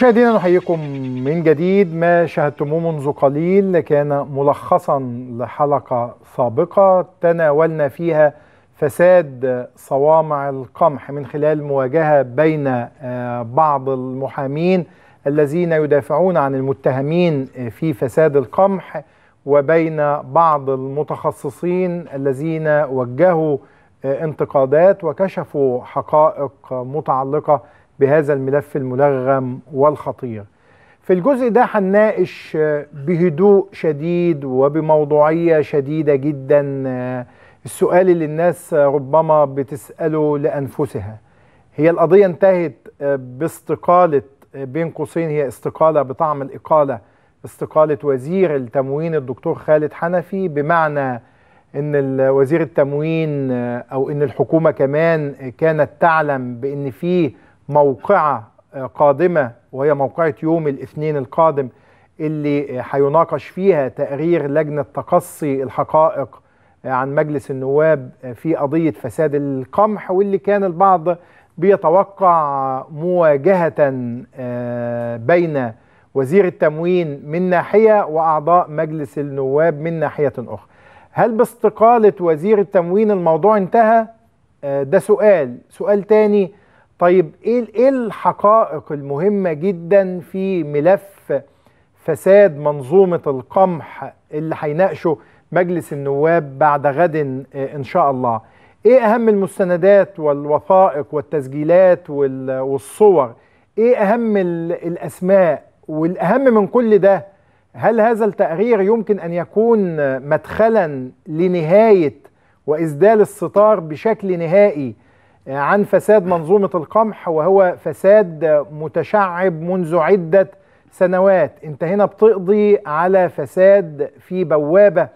مشاهدينا نحييكم من جديد ما شاهدتموه منذ قليل كان ملخصا لحلقه سابقه تناولنا فيها فساد صوامع القمح من خلال مواجهه بين آه، بعض المحامين الذين يدافعون عن المتهمين في فساد القمح وبين بعض المتخصصين الذين وجهوا آه، انتقادات وكشفوا حقائق متعلقه بهذا الملف الملغم والخطير في الجزء ده هنناقش آه، بهدوء شديد وبموضوعية شديدة جدا آه، السؤال اللي الناس آه، ربما بتسأله لأنفسها هي القضية انتهت باستقالة بين قوسين هي استقالة بطعم الإقالة استقالة وزير التموين الدكتور خالد حنفي بمعنى ان وزير التموين او ان الحكومة كمان كانت تعلم بان فيه موقعة آه، قادمة وهي موقعة يوم الاثنين القادم اللي هيناقش فيها تقرير لجنة تقصي الحقائق آه، عن مجلس النواب آه، في قضية فساد القمح واللي كان البعض بيتوقع مواجهة بين وزير التموين من ناحية وأعضاء مجلس النواب من ناحية أخرى هل باستقالة وزير التموين الموضوع انتهى؟ ده سؤال سؤال تاني طيب ايه ايه الحقائق المهمه جدا في ملف فساد منظومه القمح اللي هيناقشه مجلس النواب بعد غد آه، ان شاء الله ايه اهم المستندات والوثائق والتسجيلات والصور ايه اهم الاسماء والاهم من كل ده هل هذا التقرير يمكن ان يكون مدخلا لنهايه واسدال الستار بشكل نهائي عن فساد منظومة القمح وهو فساد متشعب منذ عدة سنوات انت هنا بتقضي على فساد في بوابة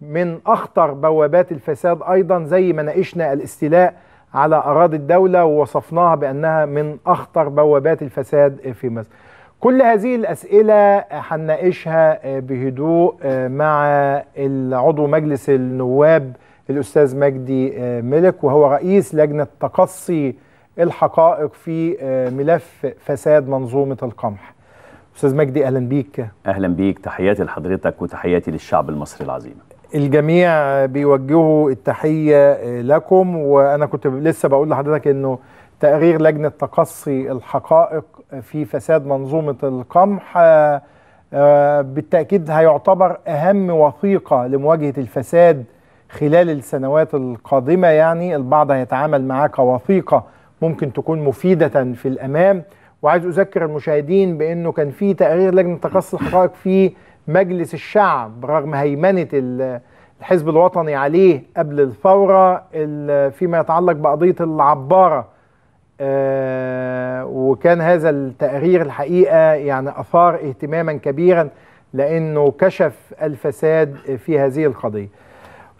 من أخطر بوابات الفساد أيضا زي ما ناقشنا الاستيلاء على أراضي الدولة ووصفناها بأنها من أخطر بوابات الفساد في مصر كل هذه الأسئلة هنناقشها بهدوء مع العضو مجلس النواب الأستاذ مجدي آه، ملك وهو رئيس لجنة تقصي الحقائق في آه، ملف فساد منظومة القمح أستاذ مجدي أهلا بيك أهلا بيك تحياتي لحضرتك وتحياتي للشعب المصري العظيم الجميع بيوجهوا التحية آه، لكم وأنا كنت لسه بقول لحضرتك أنه تقرير لجنة تقصي الحقائق في فساد منظومة القمح بالتأكيد هيعتبر أهم وثيقة لمواجهة الفساد خلال السنوات القادمة يعني البعض هيتعامل معاه كوثيقة ممكن تكون مفيدة في الأمام وعايز أذكر المشاهدين بأنه كان في تقرير لجنة تقصي الحقائق في مجلس الشعب رغم هيمنة الحزب الوطني عليه قبل الثورة فيما يتعلق بقضية العبارة آه، وكان هذا التقرير الحقيقة يعني أثار اهتماما كبيرا لأنه كشف الفساد في هذه القضية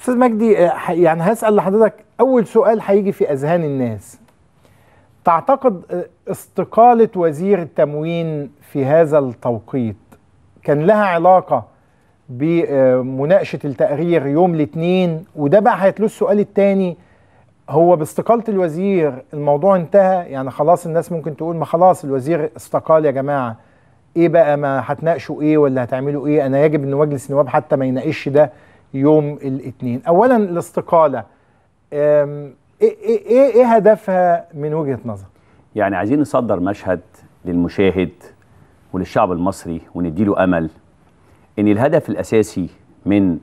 استاذ مجدي آه، يعني هسال لحضرتك اول سؤال هيجي في اذهان الناس تعتقد آه، استقاله وزير التموين في هذا التوقيت كان لها علاقه بمناقشه آه، التقرير يوم الاثنين وده بقى هيتلوه السؤال الثاني هو باستقاله الوزير الموضوع انتهى يعني خلاص الناس ممكن تقول ما خلاص الوزير استقال يا جماعه ايه بقى ما هتناقشوا ايه ولا هتعملوا ايه انا يجب ان مجلس النواب حتى ما يناقش ده يوم الاثنين اولا الاستقاله إيه،, ايه ايه ايه هدفها من وجهه نظر يعني عايزين نصدر مشهد للمشاهد وللشعب المصري ونديله امل ان الهدف الاساسي من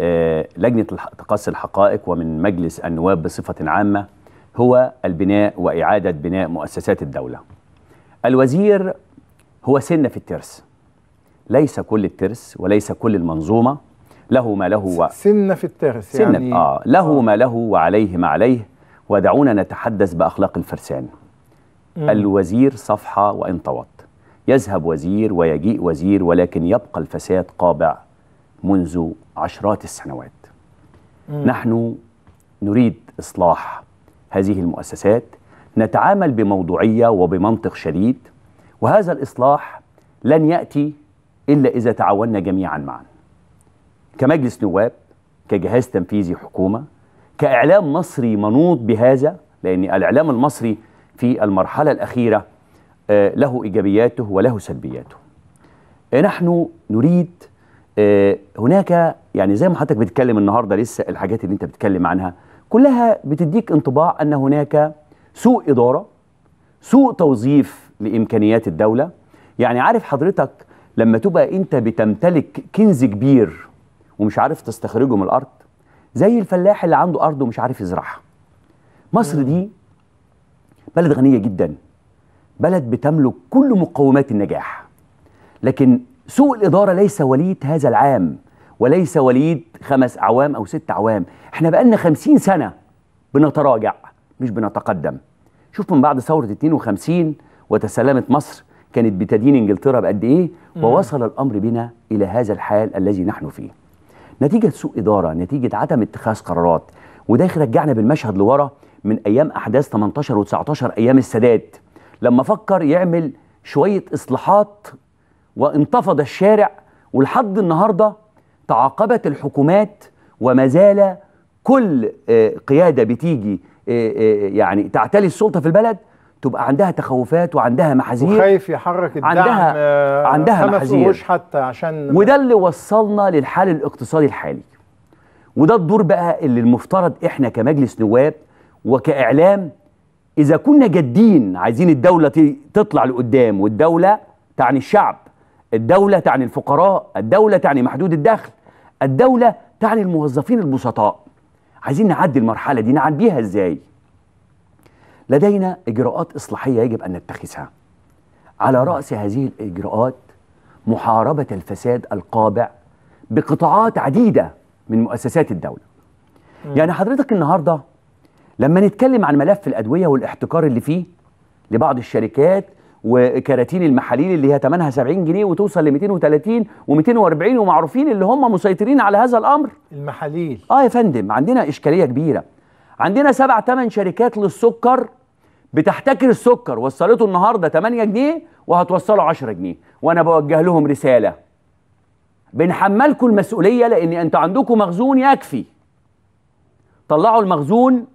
آه، لجنه تقصي الحقائق ومن مجلس النواب بصفه عامه هو البناء واعاده بناء مؤسسات الدوله الوزير هو سنه في الترس ليس كل الترس وليس كل المنظومه له ما له و... سن في الترس سن يعني آه له آه. ما له وعليه ما عليه ودعونا نتحدث بأخلاق الفرسان مم. الوزير صفحة وإن طوت يذهب وزير ويجيء وزير ولكن يبقى الفساد قابع منذ عشرات السنوات مم. نحن نريد إصلاح هذه المؤسسات نتعامل بموضوعية وبمنطق شديد وهذا الإصلاح لن يأتي إلا إذا تعاوننا جميعا معا كمجلس نواب كجهاز تنفيذي حكومة كإعلام مصري منوط بهذا لأن الإعلام المصري في المرحلة الأخيرة آه، له إيجابياته وله سلبياته آه، نحن نريد آه، هناك يعني زي ما حضرتك بتتكلم النهاردة لسه الحاجات اللي انت بتتكلم عنها كلها بتديك انطباع أن هناك سوء إدارة سوء توظيف لإمكانيات الدولة يعني عارف حضرتك لما تبقى انت بتمتلك كنز كبير ومش عارف تستخرجه من الارض زي الفلاح اللي عنده ارض ومش عارف يزرعها مصر دي بلد غنيه جدا بلد بتملك كل مقومات النجاح لكن سوء الاداره ليس وليد هذا العام وليس وليد خمس اعوام او ست اعوام احنا بقالنا خمسين سنه بنتراجع مش بنتقدم شوف من بعد ثوره 52 وتسلمت مصر كانت بتدين انجلترا بقد ايه ووصل الامر بنا الى هذا الحال الذي نحن فيه نتيجه سوء اداره نتيجه عدم اتخاذ قرارات وده يرجعنا بالمشهد لورا من ايام احداث 18 و19 ايام السادات لما فكر يعمل شويه اصلاحات وانتفض الشارع ولحد النهارده تعاقبت الحكومات وما زال كل آه، قياده بتيجي آه، آه، يعني تعتلي السلطه في البلد تبقى عندها تخوفات وعندها محاذير وخايف يحرك الدعم عندها آه عندها محاذير حتى عشان وده اللي وصلنا للحال الاقتصادي الحالي وده الدور بقى اللي المفترض احنا كمجلس نواب وكاعلام اذا كنا جادين عايزين الدوله تطلع لقدام والدوله تعني الشعب الدوله تعني الفقراء الدوله تعني محدود الدخل الدوله تعني الموظفين البسطاء عايزين نعدي المرحله دي نعديها ازاي لدينا إجراءات إصلاحية يجب أن نتخذها على رأس هذه الإجراءات محاربة الفساد القابع بقطاعات عديدة من مؤسسات الدولة م. يعني حضرتك النهاردة لما نتكلم عن ملف الأدوية والاحتكار اللي فيه لبعض الشركات وكراتين المحاليل اللي هي ثمنها 70 جنيه وتوصل ل 230 و240 ومعروفين اللي هم مسيطرين على هذا الامر المحاليل اه يا فندم عندنا اشكاليه كبيره عندنا سبع ثمان شركات للسكر بتحتكر السكر وصلته النهارده 8 جنيه وهتوصله 10 جنيه وانا بوجه لهم رساله بنحملكم المسؤوليه لان انتوا عندكم مخزون يكفي طلعوا المخزون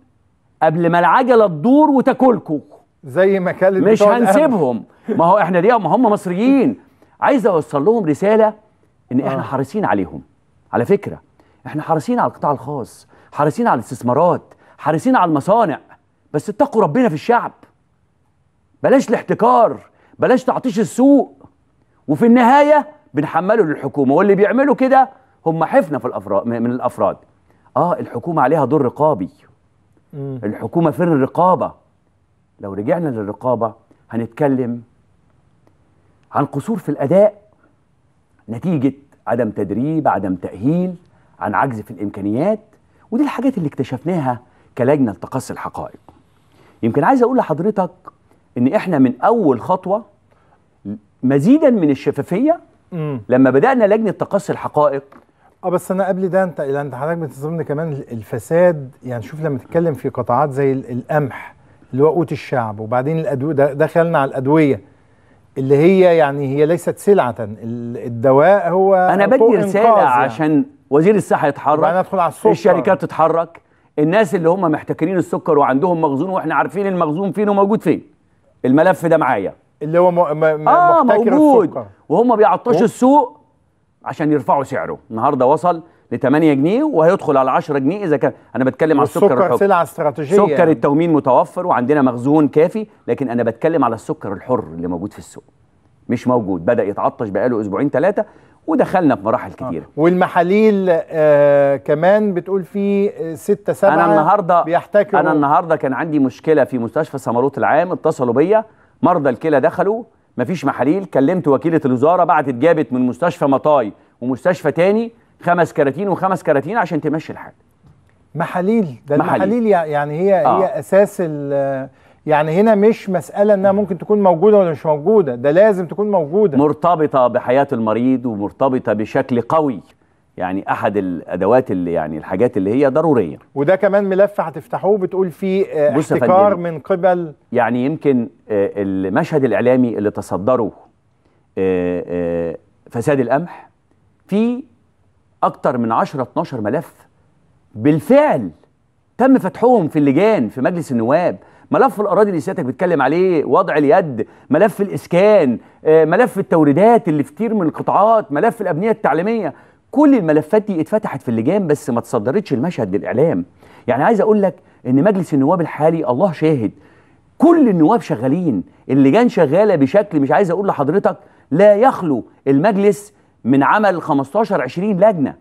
قبل ما العجله تدور وتاكلكم زي ما كان مش هنسيبهم ما هو احنا ليه ما هم مصريين عايز اوصل لهم رساله ان احنا آه. حريصين عليهم على فكره احنا حريصين على القطاع الخاص حريصين على الاستثمارات حريصين على المصانع بس اتقوا ربنا في الشعب بلاش الاحتكار بلاش تعطيش السوق وفي النهايه بنحمله للحكومه واللي بيعملوا كده هم حفنه في الافراد من الافراد اه الحكومه عليها دور رقابي مم. الحكومه فين الرقابه لو رجعنا للرقابه هنتكلم عن قصور في الاداء نتيجه عدم تدريب عدم تاهيل عن عجز في الامكانيات ودي الحاجات اللي اكتشفناها كلجنه لتقصي الحقائق يمكن عايز اقول لحضرتك ان احنا من اول خطوه مزيدا من الشفافيه مم. لما بدانا لجنه تقصي الحقائق اه بس انا قبل ده انت انت حضرتك بتظن كمان الفساد يعني شوف لما تتكلم في قطاعات زي القمح اللي هو قوت الشعب وبعدين الادويه دخلنا على الادويه اللي هي يعني هي ليست سلعة الدواء هو انا بدي رسالة يعني. عشان وزير الصحة يتحرك ندخل على السلطة الشركات تتحرك الناس اللي هم محتكرين السكر وعندهم مخزون واحنا عارفين المخزون فين وموجود فين الملف ده معايا اللي هو م... م... آه موجود السكر. وهم بيعطشوا السوق عشان يرفعوا سعره النهارده وصل ل 8 جنيه وهيدخل على 10 جنيه اذا كان انا بتكلم على السكر السكر سلعه استراتيجيه سكر يعني. التومين متوفر وعندنا مخزون كافي لكن انا بتكلم على السكر الحر اللي موجود في السوق مش موجود بدا يتعطش بقاله اسبوعين ثلاثه ودخلنا في مراحل آه. كتيره آه. والمحاليل آه كمان بتقول في ستة سبعة انا النهارده بيحتكروا انا النهارده كان عندي مشكله في مستشفى سمروت العام اتصلوا بيا مرضى الكلى دخلوا مفيش محاليل كلمت وكيله الوزاره بعتت جابت من مستشفى مطاي ومستشفى تاني خمس كراتين وخمس كراتين عشان تمشي الحال محاليل ده المحاليل يعني هي آه. هي اساس ال يعني هنا مش مسألة انها ممكن تكون موجودة ولا مش موجودة ده لازم تكون موجودة مرتبطة بحياة المريض ومرتبطة بشكل قوي يعني احد الادوات اللي يعني الحاجات اللي هي ضروريه وده كمان ملف هتفتحوه بتقول فيه آه، احتكار من قبل يعني يمكن آه، المشهد الاعلامي اللي تصدره آه، فساد القمح في اكتر من 10 12 ملف بالفعل تم فتحهم في اللجان في مجلس النواب ملف الاراضي اللي سيادتك بتتكلم عليه وضع اليد ملف الاسكان آه، ملف التوريدات اللي في كتير من القطاعات ملف الابنيه التعليميه كل الملفات دي اتفتحت في اللجان بس ما تصدرتش المشهد للاعلام يعني عايز اقول لك ان مجلس النواب الحالي الله شاهد كل النواب شغالين اللجان شغاله بشكل مش عايز اقول لحضرتك لا يخلو المجلس من عمل 15 20 لجنه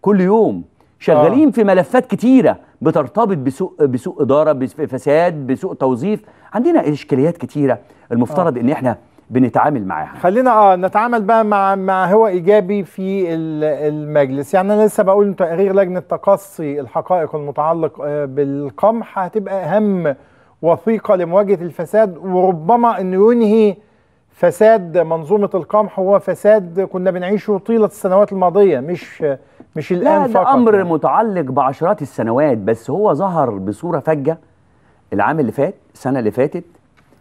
كل يوم شغالين آه. في ملفات كتيره بترتبط بسوء بسوء اداره بفساد بسوء توظيف عندنا اشكاليات كتيره المفترض آه. ان احنا بنتعامل معاها خلينا اه نتعامل بقى مع مع هو ايجابي في المجلس يعني انا لسه بقول تقرير لجنه تقصي الحقائق المتعلق آه، بالقمح هتبقى اهم وثيقه لمواجهه الفساد وربما انه ينهي فساد منظومه القمح هو فساد كنا بنعيشه طيله السنوات الماضيه مش مش الان لا ده امر يعني. متعلق بعشرات السنوات بس هو ظهر بصوره فجه العام اللي فات السنه اللي فاتت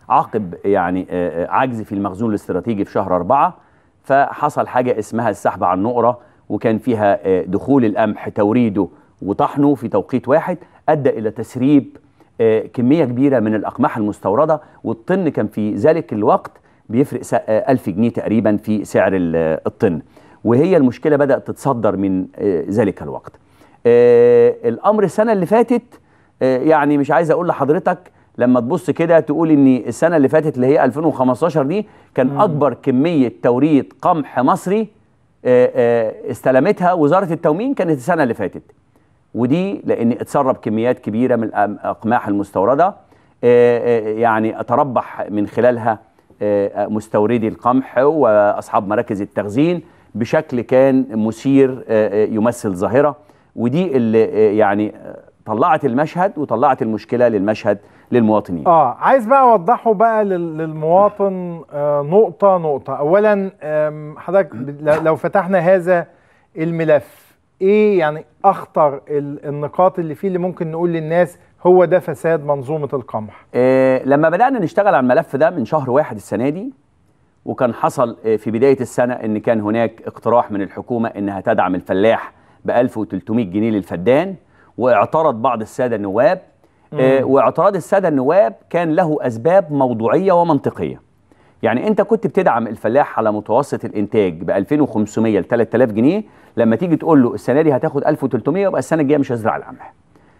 عقب يعني آه، آه، عجز في المخزون الاستراتيجي في شهر أربعة فحصل حاجة اسمها السحب على النقرة وكان فيها آه، دخول القمح توريده وطحنه في توقيت واحد أدى إلى تسريب كمية كبيرة من الأقمحة المستوردة والطن كان في ذلك الوقت بيفرق ألف جنيه تقريبا في سعر الطن وهي المشكلة بدأت تتصدر من آه، ذلك الوقت آه، الأمر السنة اللي فاتت آه، يعني مش عايز أقول لحضرتك لما تبص كده تقول ان السنه اللي فاتت اللي هي 2015 دي كان اكبر كميه توريد قمح مصري استلمتها وزاره التومين كانت السنه اللي فاتت ودي لان اتسرب كميات كبيره من الاقماح المستورده يعني اتربح من خلالها مستوردي القمح واصحاب مراكز التخزين بشكل كان مثير آه، آه، يمثل ظاهره ودي اللي آه، يعني طلعت المشهد وطلعت المشكله للمشهد للمواطنين اه عايز بقى اوضحه بقى للمواطن آه نقطه نقطه اولا حضرتك لو فتحنا هذا الملف ايه يعني اخطر النقاط اللي فيه اللي ممكن نقول للناس هو ده فساد منظومه القمح آه لما بدانا نشتغل على الملف ده من شهر واحد السنه دي وكان حصل آه، في بداية السنة ان كان هناك اقتراح من الحكومة انها تدعم الفلاح ب 1300 جنيه للفدان واعترض بعض السادة النواب آه، واعتراض السادة النواب كان له أسباب موضوعية ومنطقية يعني انت كنت بتدعم الفلاح على متوسط الانتاج ب 2500 ل 3000 جنيه لما تيجي تقول له السنه دي هتاخد 1300 يبقى السنه الجايه مش هزرع القمح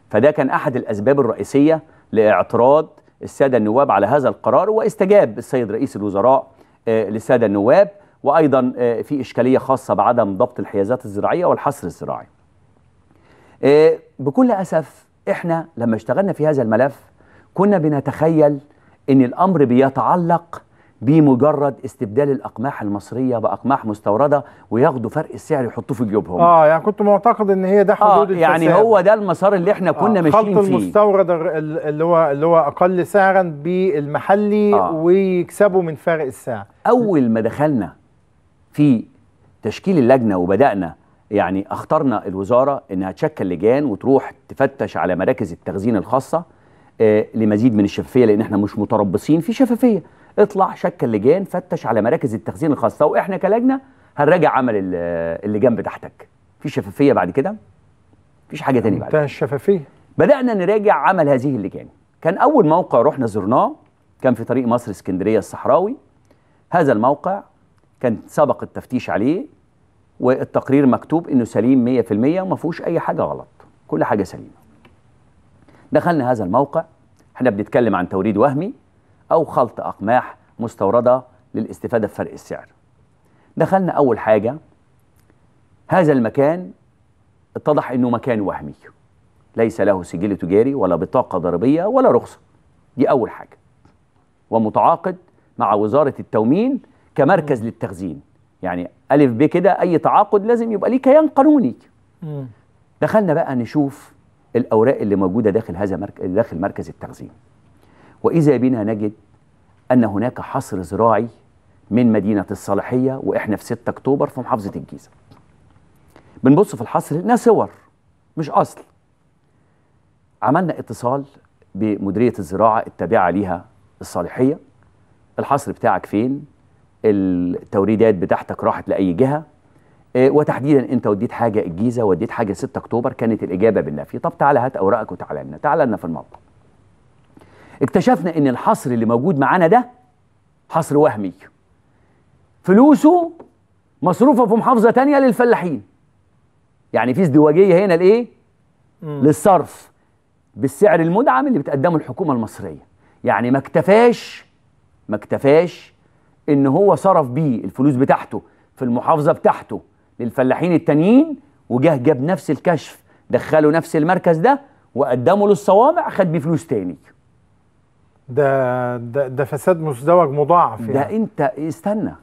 فده كان احد الاسباب الرئيسيه لاعتراض الساده النواب على هذا القرار واستجاب السيد رئيس الوزراء آه، للساده النواب وايضا آه، في اشكاليه خاصه بعدم ضبط الحيازات الزراعيه والحصر الزراعي. آه، بكل اسف احنا لما اشتغلنا في هذا الملف كنا بنتخيل ان الامر بيتعلق بمجرد استبدال الاقماح المصريه باقماح مستورده وياخدوا فرق السعر يحطوه في جيوبهم اه يعني كنت معتقد ان هي ده آه، حدود آه يعني هو ده المسار اللي احنا آه، كنا آه ماشيين فيه المستورد اللي هو اللي هو اقل سعرا بالمحلي آه ويكسبوا من فرق السعر اول ما دخلنا في تشكيل اللجنه وبدانا يعني اخترنا الوزاره انها تشكل لجان وتروح تفتش على مراكز التخزين الخاصه آه لمزيد من الشفافيه لان احنا مش متربصين في شفافيه اطلع شكل لجان فتش على مراكز التخزين الخاصه واحنا كلجنه هنراجع عمل اللجان بتاعتك في شفافيه بعد كده مفيش حاجه تانية بعد الشفافيه بدانا نراجع عمل هذه اللجان كان اول موقع رحنا زرناه كان في طريق مصر اسكندريه الصحراوي هذا الموقع كان سبق التفتيش عليه والتقرير مكتوب انه سليم 100% وما فيهوش اي حاجه غلط كل حاجه سليمه دخلنا هذا الموقع احنا بنتكلم عن توريد وهمي أو خلط أقماح مستوردة للاستفادة بفرق السعر دخلنا أول حاجة هذا المكان اتضح أنه مكان وهمي ليس له سجل تجاري ولا بطاقة ضريبية ولا رخصة دي أول حاجة ومتعاقد مع وزارة التومين كمركز للتخزين يعني ألف ب كده أي تعاقد لازم يبقى ليه كيان قانوني دخلنا بقى نشوف الأوراق اللي موجودة داخل هذا مرك... داخل مركز التخزين وإذا بنا نجد أن هناك حصر زراعي من مدينة الصالحية وإحنا في 6 أكتوبر في محافظة الجيزة بنبص في الحصر لقينا صور مش أصل عملنا اتصال بمديرية الزراعة التابعة ليها الصالحية الحصر بتاعك فين التوريدات بتاعتك راحت لأي جهة آه، وتحديدا انت وديت حاجه الجيزه وديت حاجه 6 اكتوبر كانت الاجابه بالنفي طب تعالى هات اوراقك وتعالى لنا تعالى لنا في المطبخ. اكتشفنا ان الحصر اللي موجود معانا ده حصر وهمي فلوسه مصروفه في محافظه تانية للفلاحين يعني في ازدواجيه هنا لايه للصرف بالسعر المدعم اللي بتقدمه الحكومه المصريه يعني ما اكتفاش ما اكتفاش ان هو صرف بيه الفلوس بتاعته في المحافظه بتاعته للفلاحين التانيين وجه جاب نفس الكشف دخله نفس المركز ده وقدمه للصوامع خد بيه فلوس تاني ده ده, ده فساد مزدوج مضاعف يعني. ده انت استنى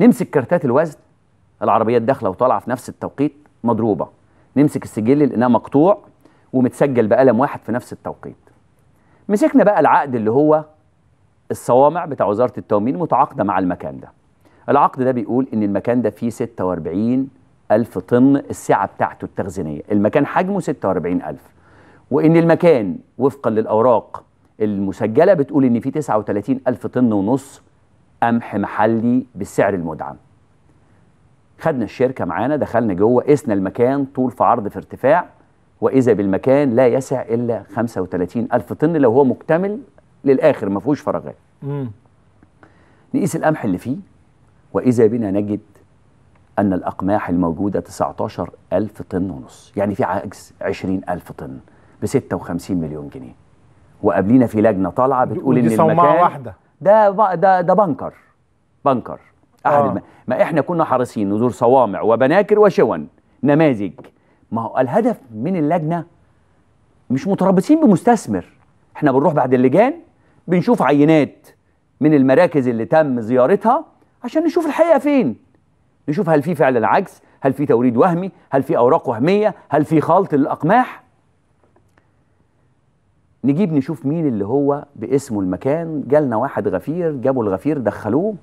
نمسك كارتات الوزن العربيات داخله وطالعه في نفس التوقيت مضروبه نمسك السجل لقيناه مقطوع ومتسجل بقلم واحد في نفس التوقيت مسكنا بقى العقد اللي هو الصوامع بتاع وزاره التامين متعاقده مع المكان ده العقد ده بيقول ان المكان ده فيه 46 ألف طن السعة بتاعته التخزينية المكان حجمه 46 ألف وإن المكان وفقا للأوراق المسجله بتقول ان في 39000 طن ونص قمح محلي بالسعر المدعم خدنا الشركه معانا دخلنا جوه قسنا المكان طول في عرض في ارتفاع واذا بالمكان لا يسع الا 35000 طن لو هو مكتمل للاخر ما فيهوش فراغات نقيس القمح اللي فيه واذا بنا نجد أن الأقماح الموجودة 19 ألف طن ونص يعني في عجز 20 ألف طن ب 56 مليون جنيه وقابلينا في لجنه طالعه بتقول ان المكان واحده ده ده ده بنكر بنكر احد آه. الم... ما احنا كنا حريصين نزور صوامع وبناكر وشون نماذج ما هو الهدف من اللجنه مش متربصين بمستثمر احنا بنروح بعد اللجان بنشوف عينات من المراكز اللي تم زيارتها عشان نشوف الحقيقه فين نشوف هل في فعل العجز هل في توريد وهمي هل في اوراق وهميه هل في خلط للاقماح نجيب نشوف مين اللي هو باسمه المكان جالنا واحد غفير جابوا الغفير دخلوه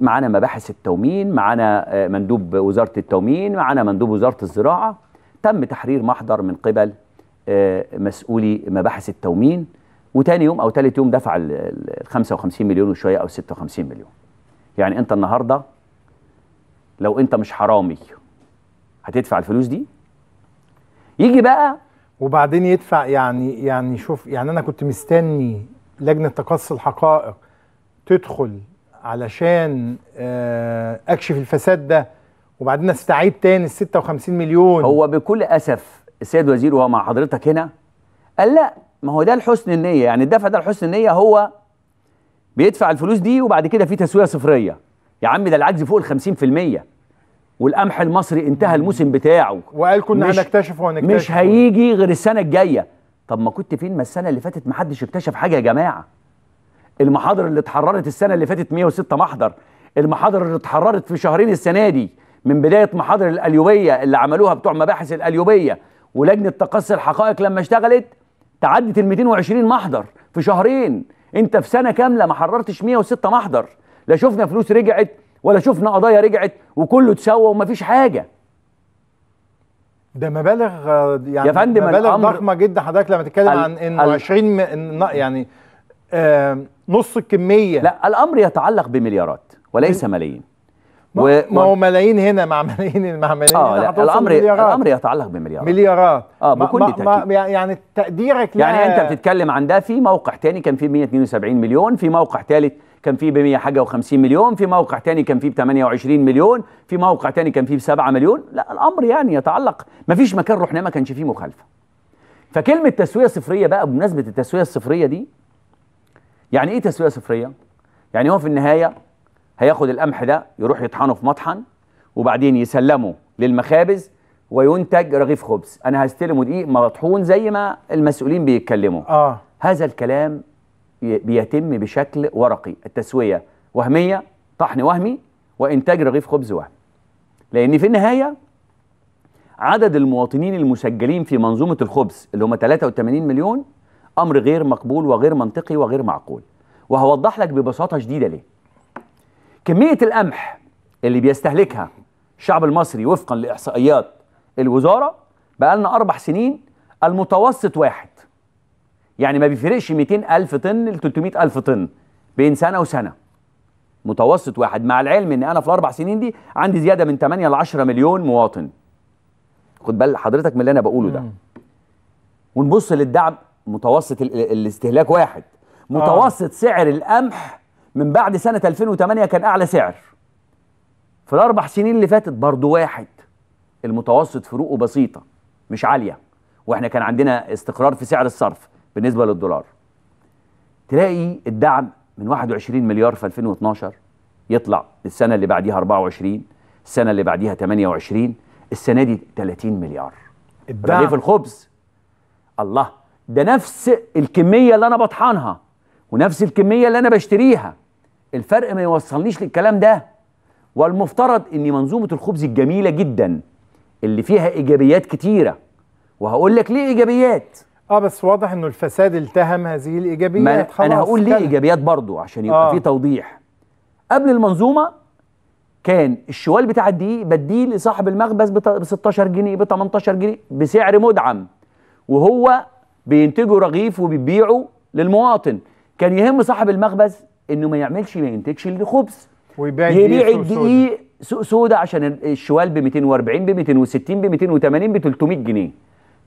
معانا مباحث التومين معانا آه، مندوب وزارة التومين معانا مندوب وزارة الزراعة تم تحرير محضر من قبل آه، مسؤولي مباحث التومين وتاني يوم او تالت يوم دفع ال 55 مليون وشويه او 56 مليون يعني انت النهارده لو انت مش حرامي هتدفع الفلوس دي يجي بقى وبعدين يدفع يعني يعني شوف يعني انا كنت مستني لجنه تقصي الحقائق تدخل علشان آه، اكشف الفساد ده وبعدين استعيد تاني ال 56 مليون هو بكل اسف السيد وزير وهو مع حضرتك هنا قال لا ما هو ده الحسن النيه يعني الدفع ده الحسن النيه هو بيدفع الفلوس دي وبعد كده في تسويه صفريه يا عم ده العجز فوق ال 50% والقمح المصري انتهى الموسم بتاعه وقال كنا هنكتشف وهنكتشف مش هيجي غير السنه الجايه طب ما كنت فين ما السنه اللي فاتت ما حدش اكتشف حاجه يا جماعه المحاضر اللي اتحررت السنه اللي فاتت 106 محضر المحاضر اللي اتحررت في شهرين السنه دي من بدايه محاضر الاليوبيه اللي عملوها بتوع مباحث الاليوبيه ولجنه تقصي الحقائق لما اشتغلت تعدت ال 220 محضر في شهرين انت في سنه كامله ما حررتش 106 محضر لا شفنا فلوس رجعت ولا شفنا قضايا رجعت وكله اتسوى ومفيش حاجه ده مبالغ يعني يا فندم مبالغ ضخمه جدا حضرتك لما تتكلم عن انه 20 يعني آه، نص الكميه لا الامر يتعلق بمليارات وليس ملايين ما, و... ما هو ملايين هنا مع ملايين مع ملايين آه لا الامر مليارات. الامر يتعلق بمليارات مليارات اه بكل ما تاكيد ما يعني تقديرك يعني انت بتتكلم عن ده في موقع تاني كان فيه 172 مليون في موقع ثالث كان فيه ب 100 حاجه و50 مليون في موقع تاني كان فيه ب 28 مليون في موقع تاني كان فيه ب 7 مليون لا الامر يعني يتعلق ما فيش مكان رحناه ما كانش فيه مخالفه فكلمه تسويه صفريه بقى بمناسبه التسويه الصفريه دي يعني ايه تسويه صفريه يعني هو في النهايه هياخد القمح ده يروح يطحنه في مطحن وبعدين يسلمه للمخابز وينتج رغيف خبز انا هستلمه دقيق مطحون زي ما المسؤولين بيتكلموا آه. هذا الكلام بيتم بشكل ورقي التسويه وهميه طحن وهمي وانتاج رغيف خبز وهمي لان في النهايه عدد المواطنين المسجلين في منظومه الخبز اللي هم 83 مليون امر غير مقبول وغير منطقي وغير معقول وهوضح لك ببساطه شديده ليه كميه القمح اللي بيستهلكها الشعب المصري وفقا لاحصائيات الوزاره بقى لنا اربع سنين المتوسط واحد يعني ما بيفرقش 200000 طن ل 300000 طن بين سنه وسنه متوسط واحد مع العلم ان انا في الاربع سنين دي عندي زياده من 8 ل 10 مليون مواطن خد بال حضرتك من اللي انا بقوله ده ونبص للدعم متوسط الاستهلاك واحد متوسط آه. سعر القمح من بعد سنه 2008 كان اعلى سعر في الاربع سنين اللي فاتت برضه واحد المتوسط فروقه بسيطه مش عاليه واحنا كان عندنا استقرار في سعر الصرف بالنسبه للدولار تلاقي الدعم من 21 مليار في 2012 يطلع السنه اللي بعديها 24 السنه اللي بعديها 28 السنه دي 30 مليار الدعم في الخبز الله ده نفس الكميه اللي انا بطحنها ونفس الكميه اللي انا بشتريها الفرق ما يوصلنيش للكلام ده والمفترض ان منظومه الخبز الجميله جدا اللي فيها ايجابيات كتيره وهقول لك ليه ايجابيات اه بس واضح انه الفساد التهم هذه الايجابيات خلاص انا هقول ليه ايجابيات برضو عشان يبقى آه. في توضيح قبل المنظومه كان الشوال بتاع الدقيق بديه لصاحب المخبز ب 16 جنيه ب 18 جنيه بسعر مدعم وهو بينتجه رغيف وبيبيعه للمواطن كان يهم صاحب المخبز انه ما يعملش ما ينتجش الخبز ويبيع يبيع الدقيق سوق سودا عشان الشوال ب 240 ب 260 ب 280 ب 300 جنيه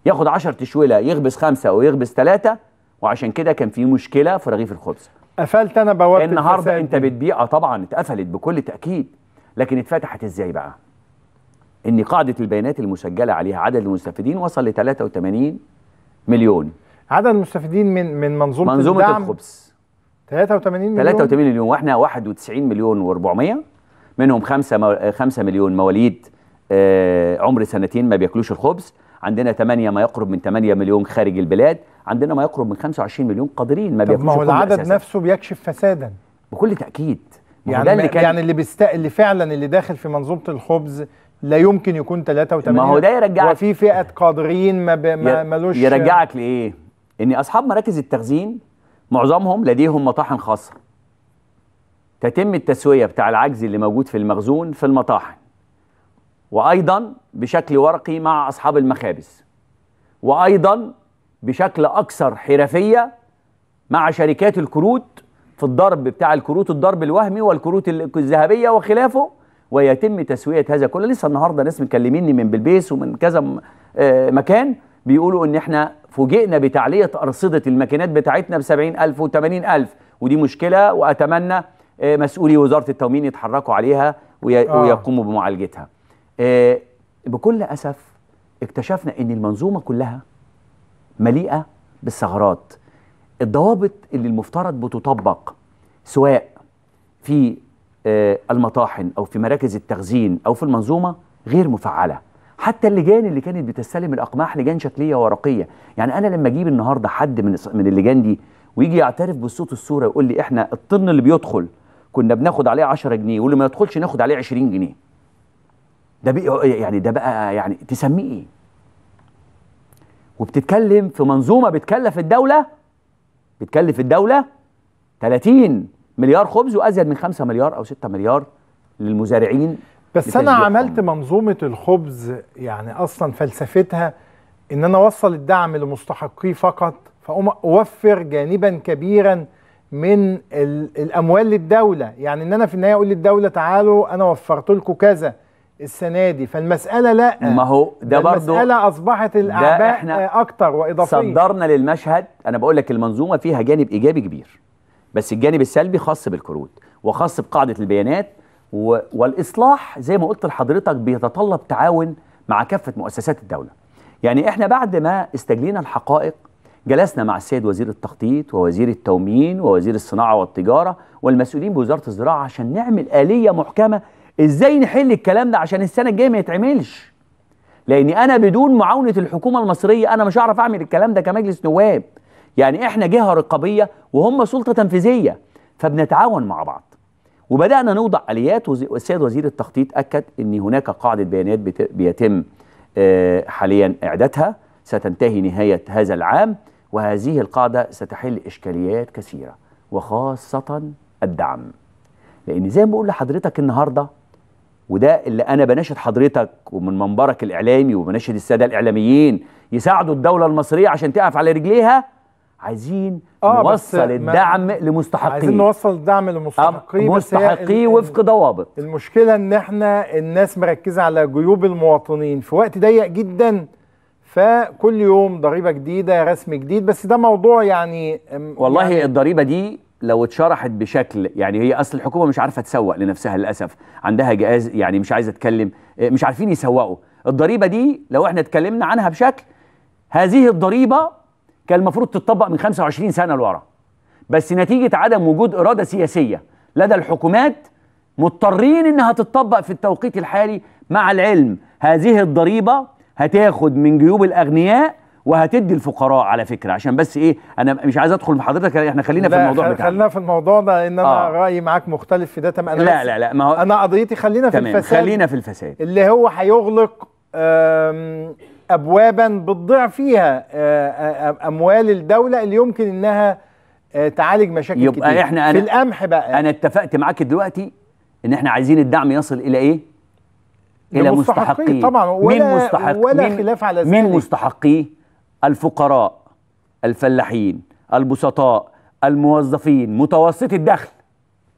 ياخد 10 تشويله يخبز خمسه ويغبس ثلاثه وعشان كده كان في مشكله في رغيف الخبز قفلت انا بوابه النهارده انت بتبيع آه طبعا اتقفلت بكل تاكيد لكن اتفتحت ازاي بقى ان قاعده البيانات المسجله عليها عدد المستفيدين وصل ل 83 مليون عدد المستفيدين من من منظومه منظومه الدعم الخبز 83 مليون 83 مليون واحنا 91 مليون و400 منهم 5 5 مليون مواليد آه، عمر سنتين ما بياكلوش الخبز عندنا 8 ما يقرب من 8 مليون خارج البلاد عندنا ما يقرب من 25 مليون قادرين ما بياكلوش ما هو العدد أساساً. نفسه بيكشف فسادا بكل تاكيد يعني اللي كان يعني اللي بيست... اللي فعلا اللي داخل في منظومه الخبز لا يمكن يكون 83 ما هو ده يرجعك وفي فئه قادرين ما, ب... ما ملوش يرجعك لايه؟ ان اصحاب مراكز التخزين معظمهم لديهم مطاحن خاصه تتم التسويه بتاع العجز اللي موجود في المخزون في المطاحن وايضا بشكل ورقي مع اصحاب المخابز وايضا بشكل اكثر حرفيه مع شركات الكروت في الضرب بتاع الكروت الضرب الوهمي والكروت الذهبيه وخلافه ويتم تسويه هذا كله لسه النهارده ناس مكلميني من بلبيس ومن كذا آه، مكان بيقولوا ان احنا فوجئنا بتعليه ارصده الماكينات بتاعتنا ب 70000 و80000 ودي مشكله واتمنى آه، مسؤولي وزاره التموين يتحركوا عليها آه. ويقوموا بمعالجتها آه، بكل أسف اكتشفنا أن المنظومة كلها مليئة بالثغرات الضوابط اللي المفترض بتطبق سواء في آه، المطاحن أو في مراكز التخزين أو في المنظومة غير مفعلة حتى اللجان اللي كانت بتستلم الأقماح لجان شكلية ورقية يعني أنا لما أجيب النهاردة حد من من اللجان دي ويجي يعترف بالصوت الصورة يقول لي إحنا الطن اللي بيدخل كنا بناخد عليه 10 جنيه واللي ما يدخلش ناخد عليه 20 جنيه ده بي يعني ده بقى يعني تسميه ايه وبتتكلم في منظومه بتكلف الدوله بتكلف الدوله 30 مليار خبز وازيد من 5 مليار او 6 مليار للمزارعين بس انا عملت منظومه الخبز يعني اصلا فلسفتها ان انا اوصل الدعم لمستحقيه فقط فاقوم اوفر جانبا كبيرا من الاموال للدوله يعني ان انا في النهايه اقول للدوله تعالوا انا وفرت لكم كذا السنه دي فالمساله لا ما هو ده برضه المساله اصبحت الاعباء احنا اكتر واضافيه صدرنا للمشهد انا بقول لك المنظومه فيها جانب ايجابي كبير بس الجانب السلبي خاص بالكروت وخاص بقاعده البيانات و... والاصلاح زي ما قلت لحضرتك بيتطلب تعاون مع كافه مؤسسات الدوله يعني احنا بعد ما استجلينا الحقائق جلسنا مع السيد وزير التخطيط ووزير التومين ووزير الصناعه والتجاره والمسؤولين بوزاره الزراعه عشان نعمل اليه محكمه ازاي نحل الكلام ده عشان السنه الجايه ما يتعملش لان انا بدون معاونه الحكومه المصريه انا مش هعرف اعمل الكلام ده كمجلس نواب يعني احنا جهه رقابيه وهم سلطه تنفيذيه فبنتعاون مع بعض وبدانا نوضع اليات والسيد وزير التخطيط اكد ان هناك قاعده بيانات بيتم آه، حاليا اعدادها ستنتهي نهايه هذا العام وهذه القاعده ستحل اشكاليات كثيره وخاصه الدعم لان زي ما بقول لحضرتك النهارده وده اللي انا بناشد حضرتك ومن منبرك الاعلامي وبناشد الساده الاعلاميين يساعدوا الدوله المصريه عشان تقف على رجليها عايزين آه نوصل الدعم لمستحقيه عايزين نوصل الدعم لمستحقيه مستحقيه وفق ضوابط المشكله ان احنا الناس مركزه على جيوب المواطنين في وقت ضيق جدا فكل يوم ضريبه جديده رسم جديد بس ده موضوع يعني والله يعني الضريبه دي لو اتشرحت بشكل يعني هي اصل الحكومه مش عارفه تسوق لنفسها للاسف عندها جهاز يعني مش عايزه تكلم آه، مش عارفين يسوقوا الضريبه دي لو احنا اتكلمنا عنها بشكل هذه الضريبه كان المفروض تطبق من 25 سنه لورا بس نتيجه عدم وجود اراده سياسيه لدى الحكومات مضطرين انها تطبق في التوقيت الحالي مع العلم هذه الضريبه هتاخد من جيوب الاغنياء وهتدي الفقراء على فكره عشان بس ايه انا مش عايز ادخل في حضرتك احنا خلينا في الموضوع بتاعنا خلينا في الموضوع ده ان انا آه. رايي معاك مختلف في ده تمام لا لا لا ما هو انا قضيتي خلينا في الفساد خلينا في الفساد اللي هو هيغلق ابوابا بتضيع فيها اموال الدوله اللي يمكن انها تعالج مشاكل يبقى كتير احنا أنا في القمح بقى انا اتفقت معاك دلوقتي ان احنا عايزين الدعم يصل الى ايه الى مستحقيه طبعا ولا مين مستحق ولا مين خلاف على ذلك مين مستحقيه الفقراء الفلاحين البسطاء الموظفين متوسط الدخل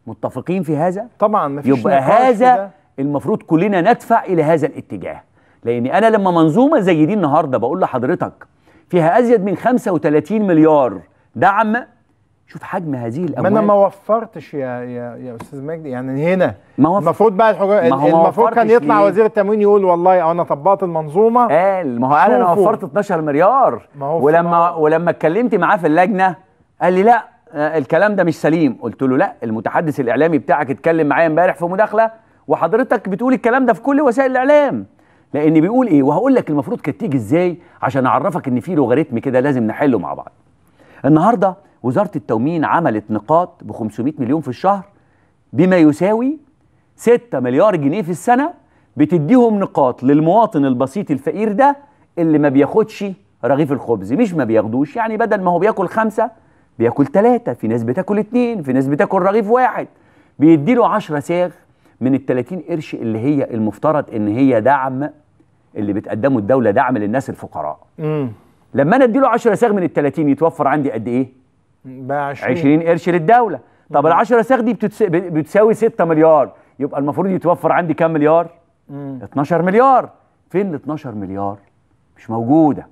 متفقين في هذا طبعا مفيش يبقى هذا كده. المفروض كلنا ندفع الى هذا الاتجاه لان انا لما منظومه زي دي النهارده بقول لحضرتك فيها ازيد من 35 مليار دعم شوف حجم هذه الاموال ما انا ما وفرتش يا يا يا استاذ مجدي يعني هنا ما المفروض بقى الحجر المفروض كان يطلع ليه؟ وزير التموين يقول والله انا طبقت المنظومه قال ما هو قال انا وفرت 12 مليار ما هو ولما ما. ولما اتكلمت معاه في اللجنه قال لي لا آه، الكلام ده مش سليم قلت له لا المتحدث الاعلامي بتاعك اتكلم معايا امبارح في مداخله وحضرتك بتقول الكلام ده في كل وسائل الاعلام لان بيقول ايه وهقول لك المفروض كانت تيجي ازاي عشان اعرفك ان في لوغاريتم كده لازم نحله مع بعض النهارده وزاره التموين عملت نقاط ب 500 مليون في الشهر بما يساوي 6 مليار جنيه في السنه بتديهم نقاط للمواطن البسيط الفقير ده اللي ما بياخدش رغيف الخبز مش ما بياخدوش يعني بدل ما هو بياكل خمسة بياكل ثلاثة في ناس بتاكل اثنين في ناس بتاكل رغيف واحد بيديله عشرة ساغ من ال 30 قرش اللي هي المفترض ان هي دعم اللي بتقدمه الدولة دعم للناس الفقراء مم. لما انا اديله 10 ساغ من ال 30 يتوفر عندي قد ايه بقى 20 20 قرش للدوله طب ال 10 ساخ دي بتساوي 6 مليار يبقى المفروض يتوفر عندي كام مليار؟ مم. 12 مليار فين ال 12 مليار؟ مش موجوده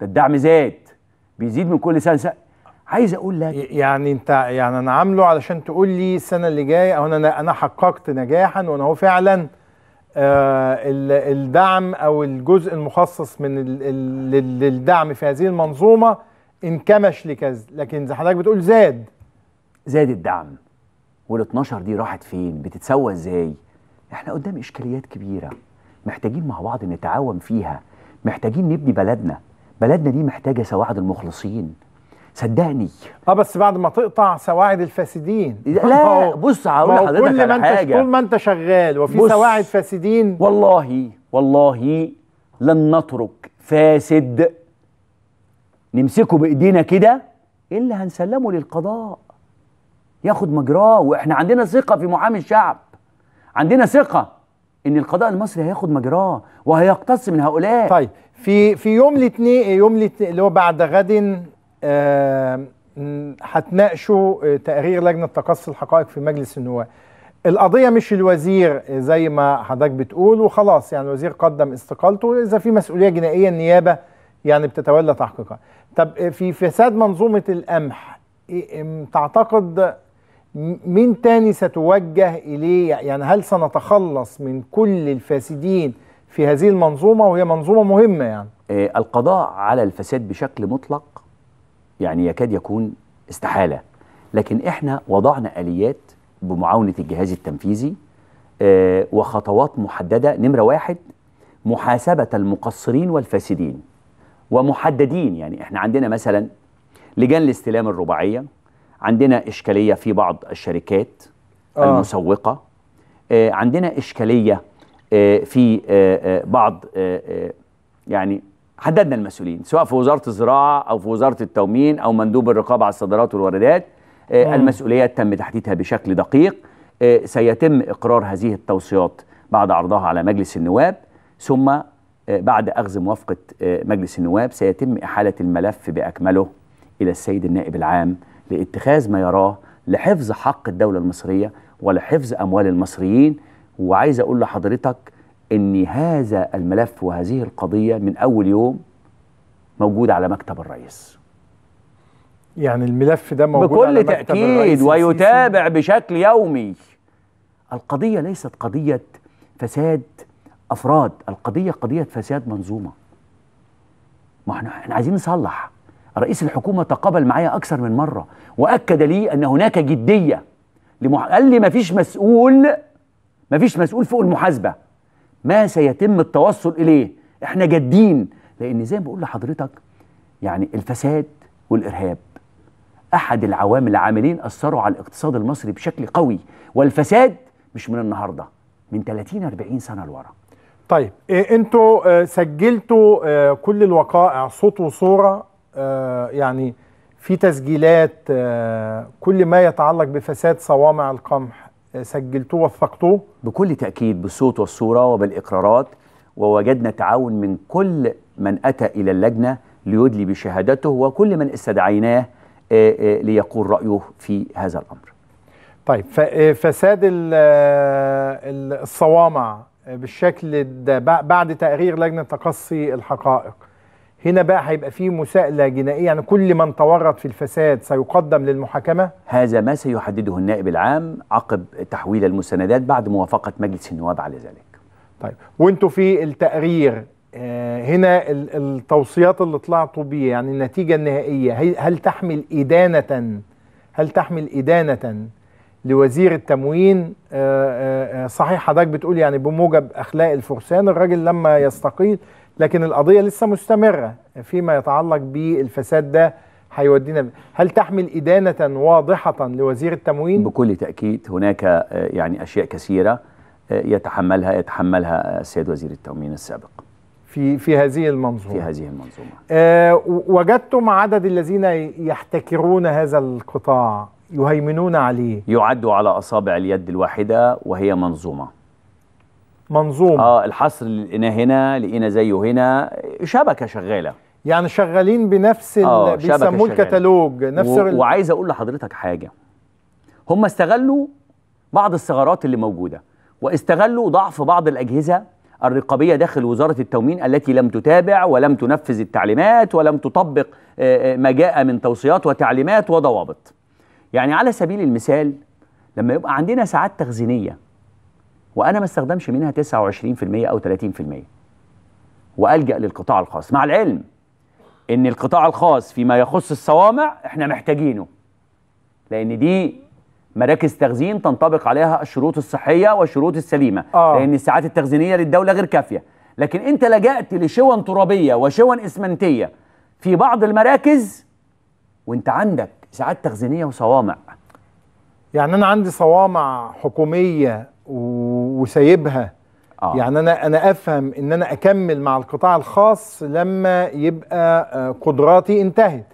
ده الدعم زاد بيزيد من كل سنه, سنة. عايز اقول لك يعني انت يعني انا عامله علشان تقول لي السنه اللي جايه او انا انا حققت نجاحا وانا هو فعلا آه الدعم او الجزء المخصص من للدعم في هذه المنظومه انكمش لكذا لكن زي حضرتك بتقول زاد زاد الدعم وال 12 دي راحت فين بتتسوى ازاي احنا قدام اشكاليات كبيره محتاجين مع بعض نتعاون فيها محتاجين نبني بلدنا بلدنا دي محتاجه سواعد المخلصين صدقني اه بس بعد ما تقطع سواعد الفاسدين لا بص هقول لحضرتك كل ما انت طول ما انت شغال وفي سواعد فاسدين والله والله لن نترك فاسد نمسكه بايدينا كده اللي هنسلمه للقضاء ياخد مجراه واحنا عندنا ثقه في محامي الشعب عندنا ثقه ان القضاء المصري هياخد مجراه وهيقتص من هؤلاء طيب في في يوم الاثنين يوم الاثنين اللي هو بعد غد آه، هتناقشوا آه تقرير لجنه تقصي الحقائق في مجلس النواب القضية مش الوزير زي ما حضرتك بتقول وخلاص يعني الوزير قدم استقالته إذا في مسؤولية جنائية النيابة يعني بتتولى تحقيقها طب في فساد منظومة القمح إيه، تعتقد مين تاني ستوجه إليه يعني هل سنتخلص من كل الفاسدين في هذه المنظومة وهي منظومة مهمة يعني آه، القضاء على الفساد بشكل مطلق يعني يكاد يكون استحالة لكن احنا وضعنا آليات بمعاونة الجهاز التنفيذي آه، وخطوات محددة نمرة واحد محاسبة المقصرين والفاسدين ومحددين يعني احنا عندنا مثلا لجان الاستلام الرباعية عندنا إشكالية في بعض الشركات آه. المسوقة آه عندنا إشكالية آه في آه, آه، بعض آه،, آه يعني حددنا المسؤولين سواء في وزارة الزراعة أو في وزارة التومين أو مندوب الرقابة على الصادرات والواردات آه المسؤوليات تم تحديدها بشكل دقيق آه سيتم إقرار هذه التوصيات بعد عرضها على مجلس النواب ثم آه، بعد أخذ موافقة آه، مجلس النواب سيتم إحالة الملف بأكمله إلى السيد النائب العام لاتخاذ ما يراه لحفظ حق الدولة المصرية ولحفظ أموال المصريين وعايز أقول لحضرتك أن هذا الملف وهذه القضية من أول يوم موجود على مكتب الرئيس يعني الملف ده موجود بكل على مكتب تأكيد الرئيس ويتابع بشكل يومي القضية ليست قضية فساد افراد القضيه قضيه فساد منظومه ما احنا احنا عايزين نصلح رئيس الحكومه تقابل معايا اكثر من مره واكد لي ان هناك جديه لمح... قال لي ما فيش مسؤول ما فيش مسؤول فوق المحاسبه ما سيتم التوصل اليه احنا جادين لان زي ما بقول لحضرتك يعني الفساد والارهاب احد العوامل العاملين اثروا على الاقتصاد المصري بشكل قوي والفساد مش من النهارده من 30 40 سنه لورا طيب إيه، انتوا آه، سجلتوا آه، كل الوقائع صوت وصوره آه، يعني في تسجيلات كل ما يتعلق بفساد صوامع القمح سجلتوه وثقتوه بكل تاكيد بالصوت والصوره وبالاقرارات ووجدنا تعاون من كل من اتى الى اللجنه ليدلي بشهادته وكل من استدعيناه ليقول رايه في هذا الامر طيب فساد الصوامع بالشكل ده بعد تقرير لجنه تقصي الحقائق هنا بقى هيبقى في مساءله جنائيه يعني كل من تورط في الفساد سيقدم للمحاكمه هذا ما سيحدده النائب العام عقب تحويل المستندات بعد موافقه مجلس النواب على ذلك طيب وانتوا في التقرير آه، هنا التوصيات اللي طلعتوا بيه يعني النتيجه النهائيه هل تحمل ادانه هل تحمل ادانه لوزير التموين آه، آه، آه، صحيح حضرتك بتقول يعني بموجب اخلاق الفرسان الراجل لما يستقيل لكن القضيه لسه مستمره فيما يتعلق بالفساد ده هيودينا هل تحمل ادانه واضحه لوزير التموين؟ بكل تاكيد هناك يعني اشياء كثيره يتحملها يتحملها السيد وزير التموين السابق. في في هذه المنظومه في هذه المنظومه آه وجدتم عدد الذين يحتكرون هذا القطاع يهيمنون عليه يعد على أصابع اليد الواحدة وهي منظومة منظومة آه الحصر لقينا هنا لقينا زيه هنا شبكة شغالة يعني شغالين بنفس آه بيسموه الكتالوج نفس و... وعايز أقول لحضرتك حاجة هم استغلوا بعض الثغرات اللي موجودة واستغلوا ضعف بعض الأجهزة الرقابية داخل وزارة التموين التي لم تتابع ولم تنفذ التعليمات ولم تطبق آه، آه، ما جاء من توصيات وتعليمات وضوابط يعني على سبيل المثال لما يبقى عندنا ساعات تخزينيه وانا ما استخدمش منها 29% او 30% والجا للقطاع الخاص مع العلم ان القطاع الخاص فيما يخص الصوامع احنا محتاجينه لان دي مراكز تخزين تنطبق عليها الشروط الصحيه والشروط السليمه آه. لان الساعات التخزينيه للدوله غير كافيه لكن انت لجأت لشون ترابيه وشون اسمنتيه في بعض المراكز وانت عندك ساعات تخزينيه وصوامع يعني انا عندي صوامع حكوميه وسايبها آه. يعني انا انا افهم ان انا اكمل مع القطاع الخاص لما يبقى آه، قدراتي انتهت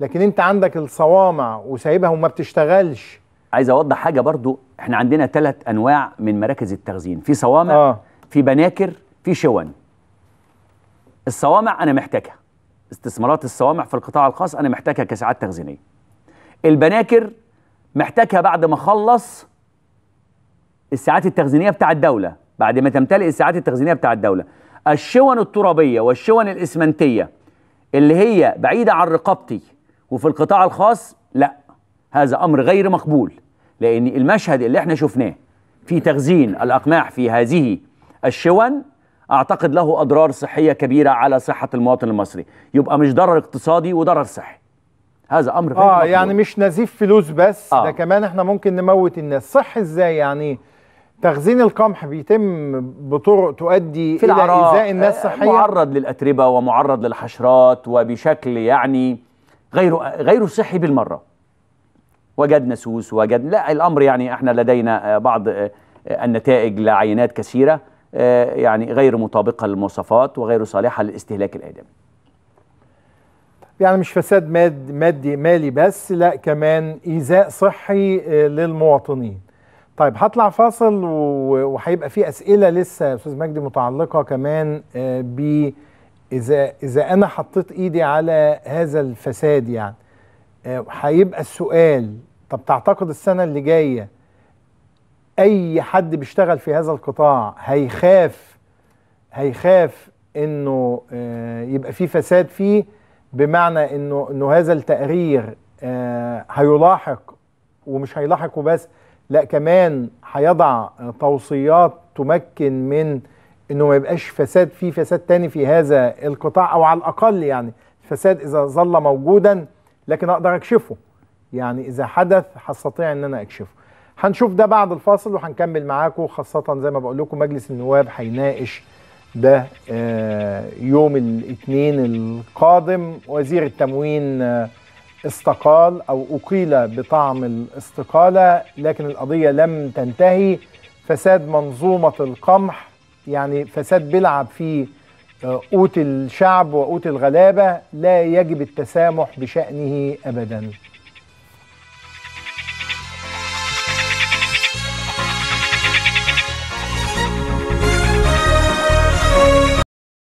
لكن انت عندك الصوامع وسايبها وما بتشتغلش عايز اوضح حاجه برضو احنا عندنا ثلاث انواع من مراكز التخزين في صوامع آه. في بناكر في شون الصوامع انا محتاجها استثمارات الصوامع في القطاع الخاص انا محتاجها كساعات تخزينيه البناكر محتاجها بعد ما خلص الساعات التخزينيه بتاع الدوله بعد ما تمتلئ الساعات التخزينيه بتاع الدوله الشون الترابيه والشون الاسمنتيه اللي هي بعيده عن رقابتي وفي القطاع الخاص لا هذا امر غير مقبول لان المشهد اللي احنا شفناه في تخزين الاقماح في هذه الشون اعتقد له اضرار صحيه كبيره على صحه المواطن المصري يبقى مش ضرر اقتصادي وضرر صحي هذا امر غير اه يعني مش نزيف فلوس بس آه. ده كمان احنا ممكن نموت الناس صح ازاي يعني تخزين القمح بيتم بطرق تؤدي في الى ايذاء الناس صحيا معرض للاتربه ومعرض للحشرات وبشكل يعني غير غير صحي بالمره وجدنا سوس وجد لا الامر يعني احنا لدينا آه، بعض آه، آه، النتائج لعينات كثيره يعني غير مطابقه للمواصفات وغير صالحه للاستهلاك الادمي يعني مش فساد مادي مالي بس لا كمان ايذاء صحي آه، للمواطنين طيب هطلع فاصل وهيبقى في اسئله لسه يا استاذ مجدي متعلقه كمان آه، ب اذا اذا انا حطيت ايدي على هذا الفساد يعني آه، هيبقى السؤال طب تعتقد السنه اللي جايه اي حد بيشتغل في هذا القطاع هيخاف هيخاف انه يبقى في فساد فيه بمعنى انه انه هذا التقرير آه، هيلاحق ومش هيلاحق وبس لا كمان هيضع توصيات تمكن من انه ما يبقاش فساد في فساد تاني في هذا القطاع او على الاقل يعني الفساد اذا ظل موجودا لكن اقدر اكشفه يعني اذا حدث هستطيع ان انا اكشفه هنشوف ده بعد الفاصل وهنكمل معاكم خاصه زي ما بقول لكم مجلس النواب هيناقش ده آه، يوم الاثنين القادم وزير التموين آه، استقال او اقيل بطعم الاستقاله لكن القضيه لم تنتهي فساد منظومه القمح يعني فساد بيلعب في آه، قوت الشعب وقوت الغلابه لا يجب التسامح بشانه ابدا